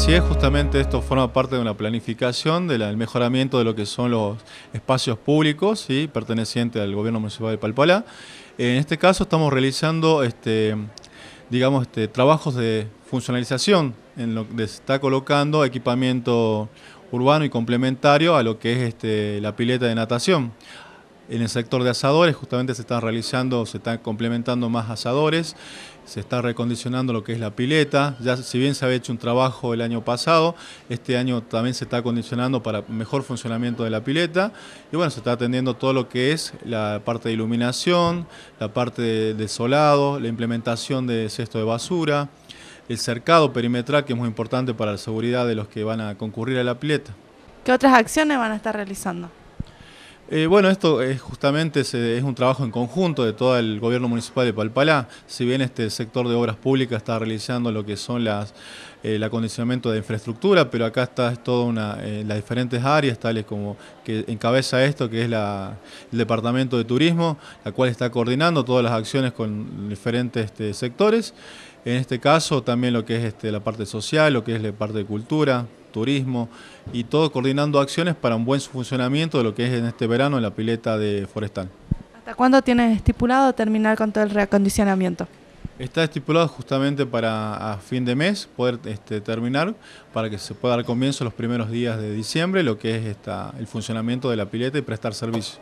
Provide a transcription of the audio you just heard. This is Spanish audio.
Así es, justamente esto forma parte de una planificación del mejoramiento de lo que son los espacios públicos ¿sí? pertenecientes al gobierno municipal de Palpalá. En este caso estamos realizando este, digamos, este, trabajos de funcionalización, en lo que se está colocando equipamiento urbano y complementario a lo que es este, la pileta de natación. En el sector de asadores, justamente se están realizando, se están complementando más asadores, se está recondicionando lo que es la pileta. Ya, si bien se había hecho un trabajo el año pasado, este año también se está acondicionando para mejor funcionamiento de la pileta. Y bueno, se está atendiendo todo lo que es la parte de iluminación, la parte de, de solado, la implementación de cesto de basura, el cercado perimetral, que es muy importante para la seguridad de los que van a concurrir a la pileta. ¿Qué otras acciones van a estar realizando? Eh, bueno, esto es justamente es un trabajo en conjunto de todo el gobierno municipal de Palpalá. Si bien este sector de obras públicas está realizando lo que son las eh, el acondicionamiento de infraestructura, pero acá está toda eh, las diferentes áreas, tales como que encabeza esto, que es el Departamento de Turismo, la cual está coordinando todas las acciones con diferentes este, sectores. En este caso también lo que es este, la parte social, lo que es la parte de cultura, turismo y todo coordinando acciones para un buen funcionamiento de lo que es en este verano la pileta de Forestal. ¿Hasta cuándo tienes estipulado terminar con todo el reacondicionamiento? Está estipulado justamente para a fin de mes poder este, terminar, para que se pueda dar comienzo los primeros días de diciembre, lo que es el funcionamiento de la pileta y prestar servicio.